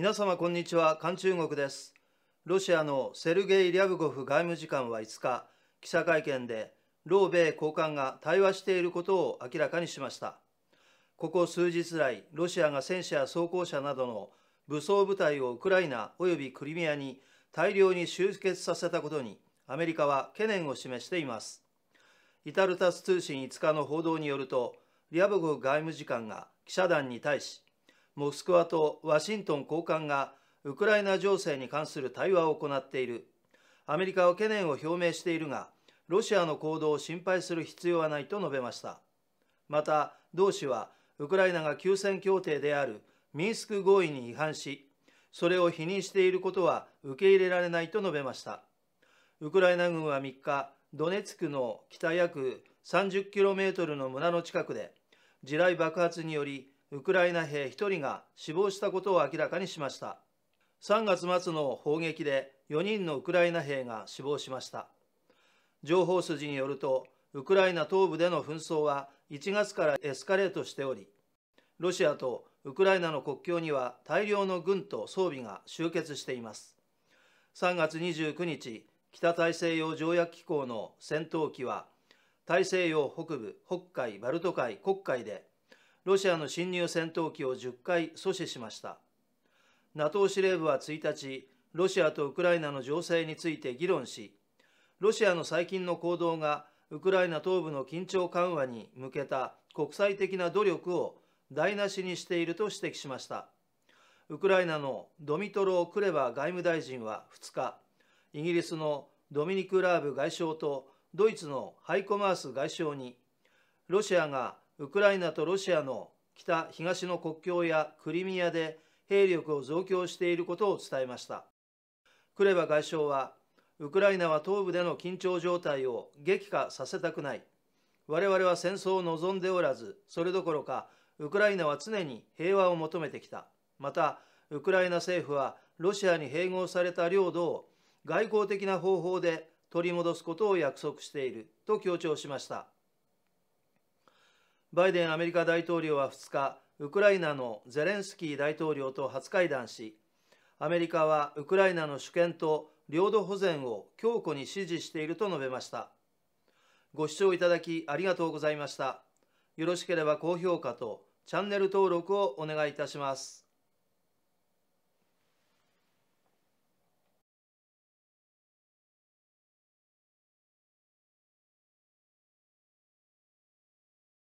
皆様こんにちは韓中国ですロシアのセルゲイ・リャブゴフ外務次官は5日記者会見で老米高官が対話していることを明らかにしましたここ数日来ロシアが戦車や装甲車などの武装部隊をウクライナ及びクリミアに大量に集結させたことにアメリカは懸念を示していますイタルタス通信5日の報道によるとリャブゴフ外務次官が記者団に対しモスクワとワシントン高官がウクライナ情勢に関する対話を行っているアメリカは懸念を表明しているがロシアの行動を心配する必要はないと述べましたまた同氏はウクライナが休戦協定であるミンスク合意に違反しそれを否認していることは受け入れられないと述べましたウクライナ軍は3日ドネツクの北約 30km の村の近くで地雷爆発によりウクライナ兵1人が死亡したことを明らかにしました。3月末の砲撃で4人のウクライナ兵が死亡しました。情報筋によると、ウクライナ東部での紛争は1月からエスカレートしており、ロシアとウクライナの国境には大量の軍と装備が集結しています。3月29日、北大西洋条約機構の戦闘機は、大西洋北部、北海、バルト海、黒海でロシアの侵入戦闘機を10回阻止しました NATO 司令部は1日ロシアとウクライナの情勢について議論しロシアの最近の行動がウクライナ東部の緊張緩和に向けた国際的な努力を台無しにしていると指摘しましたウクライナのドミトロ・クレバ外務大臣は2日イギリスのドミニク・ラーブ外相とドイツのハイコマース外相にロシアがウクライナとロシアの北東の国境やクリミアで兵力を増強していることを伝えましたクレバ外相はウクライナは東部での緊張状態を激化させたくない我々は戦争を望んでおらずそれどころかウクライナは常に平和を求めてきたまたウクライナ政府はロシアに併合された領土を外交的な方法で取り戻すことを約束していると強調しましたバイデンアメリカ大統領は2日、ウクライナのゼレンスキー大統領と初会談し、アメリカはウクライナの主権と領土保全を強固に支持していると述べました。ご視聴いただきありがとうございました。よろしければ高評価とチャンネル登録をお願いいたします。